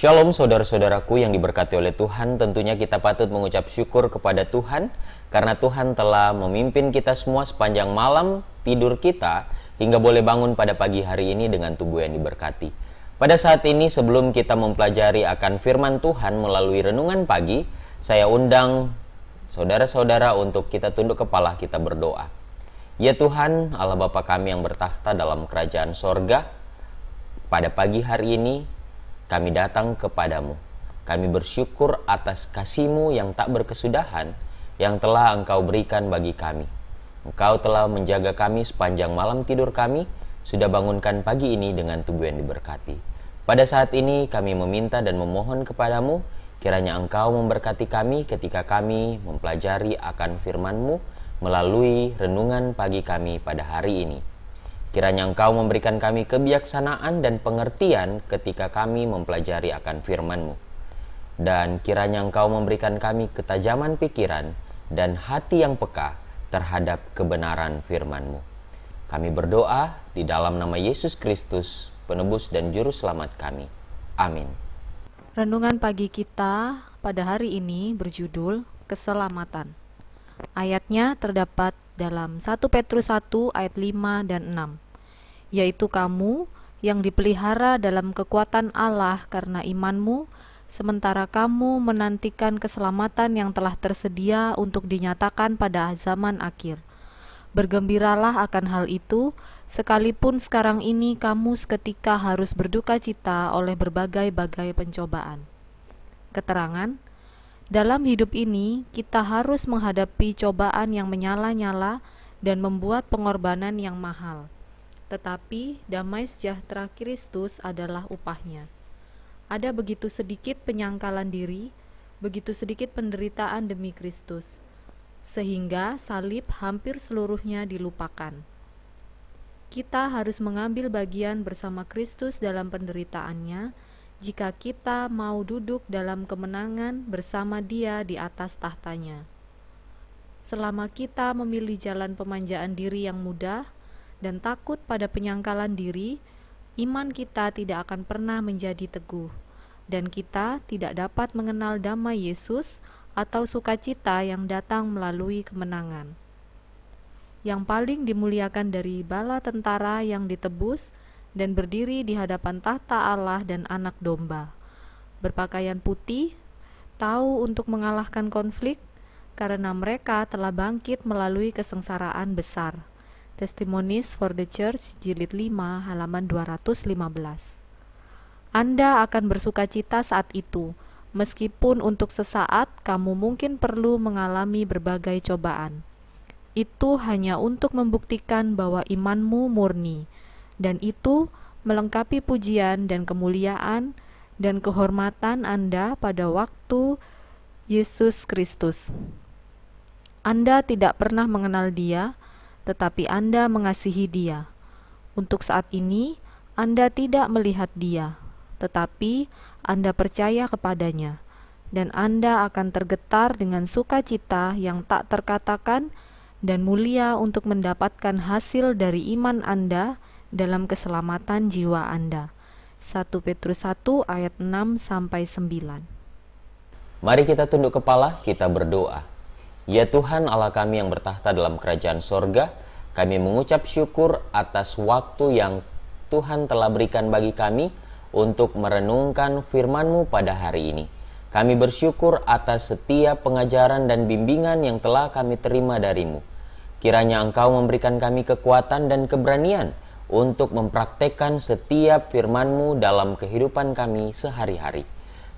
Shalom saudara-saudaraku yang diberkati oleh Tuhan, tentunya kita patut mengucap syukur kepada Tuhan karena Tuhan telah memimpin kita semua sepanjang malam tidur kita hingga boleh bangun pada pagi hari ini dengan tubuh yang diberkati. Pada saat ini sebelum kita mempelajari akan firman Tuhan melalui renungan pagi, saya undang saudara-saudara untuk kita tunduk kepala kita berdoa. Ya Tuhan, Allah Bapa kami yang bertahta dalam kerajaan sorga, pada pagi hari ini kami datang kepadamu. Kami bersyukur atas kasihmu yang tak berkesudahan yang telah engkau berikan bagi kami. Engkau telah menjaga kami sepanjang malam tidur kami, sudah bangunkan pagi ini dengan tubuh yang diberkati. Pada saat ini kami meminta dan memohon kepadamu, kiranya engkau memberkati kami ketika kami mempelajari akan FirmanMu melalui renungan pagi kami pada hari ini. Kiranya Engkau memberikan kami kebijaksanaan dan pengertian ketika kami mempelajari akan firman-Mu. Dan kiranya Engkau memberikan kami ketajaman pikiran dan hati yang peka terhadap kebenaran firman-Mu. Kami berdoa di dalam nama Yesus Kristus, penebus dan juru selamat kami. Amin. Renungan pagi kita pada hari ini berjudul Keselamatan. Ayatnya terdapat dalam 1 Petrus 1 ayat 5 dan 6, yaitu kamu yang dipelihara dalam kekuatan Allah karena imanmu, sementara kamu menantikan keselamatan yang telah tersedia untuk dinyatakan pada zaman akhir. Bergembiralah akan hal itu, sekalipun sekarang ini kamu seketika harus berduka cita oleh berbagai-bagai pencobaan. Keterangan dalam hidup ini, kita harus menghadapi cobaan yang menyala-nyala dan membuat pengorbanan yang mahal. Tetapi damai sejahtera Kristus adalah upahnya. Ada begitu sedikit penyangkalan diri, begitu sedikit penderitaan demi Kristus, sehingga salib hampir seluruhnya dilupakan kita harus mengambil bagian bersama Kristus dalam penderitaannya jika kita mau duduk dalam kemenangan bersama Dia di atas tahtanya. Selama kita memilih jalan pemanjaan diri yang mudah dan takut pada penyangkalan diri, iman kita tidak akan pernah menjadi teguh, dan kita tidak dapat mengenal damai Yesus atau sukacita yang datang melalui kemenangan. Yang paling dimuliakan dari bala tentara yang ditebus dan berdiri di hadapan tahta Allah dan anak domba. Berpakaian putih, tahu untuk mengalahkan konflik, karena mereka telah bangkit melalui kesengsaraan besar. Testimonies for the Church, Jilid 5, halaman 215. Anda akan bersuka cita saat itu, meskipun untuk sesaat kamu mungkin perlu mengalami berbagai cobaan. Itu hanya untuk membuktikan bahwa imanmu murni, dan itu melengkapi pujian dan kemuliaan dan kehormatan Anda pada waktu Yesus Kristus. Anda tidak pernah mengenal Dia, tetapi Anda mengasihi Dia. Untuk saat ini, Anda tidak melihat Dia, tetapi Anda percaya kepadanya, dan Anda akan tergetar dengan sukacita yang tak terkatakan dan mulia untuk mendapatkan hasil dari iman Anda dalam keselamatan jiwa Anda. 1 Petrus 1 ayat 6 sampai 9. Mari kita tunduk kepala, kita berdoa. Ya Tuhan Allah kami yang bertahta dalam kerajaan sorga, kami mengucap syukur atas waktu yang Tuhan telah berikan bagi kami untuk merenungkan firman-Mu pada hari ini. Kami bersyukur atas setiap pengajaran dan bimbingan yang telah kami terima darimu. Kiranya Engkau memberikan kami kekuatan dan keberanian untuk mempraktekkan setiap firman-Mu dalam kehidupan kami sehari-hari.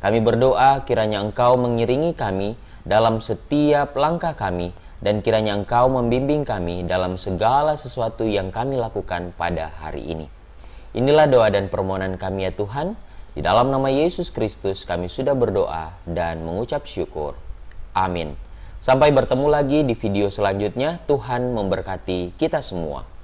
Kami berdoa kiranya Engkau mengiringi kami dalam setiap langkah kami dan kiranya Engkau membimbing kami dalam segala sesuatu yang kami lakukan pada hari ini. Inilah doa dan permohonan kami ya Tuhan. Di dalam nama Yesus Kristus kami sudah berdoa dan mengucap syukur. Amin. Sampai bertemu lagi di video selanjutnya. Tuhan memberkati kita semua.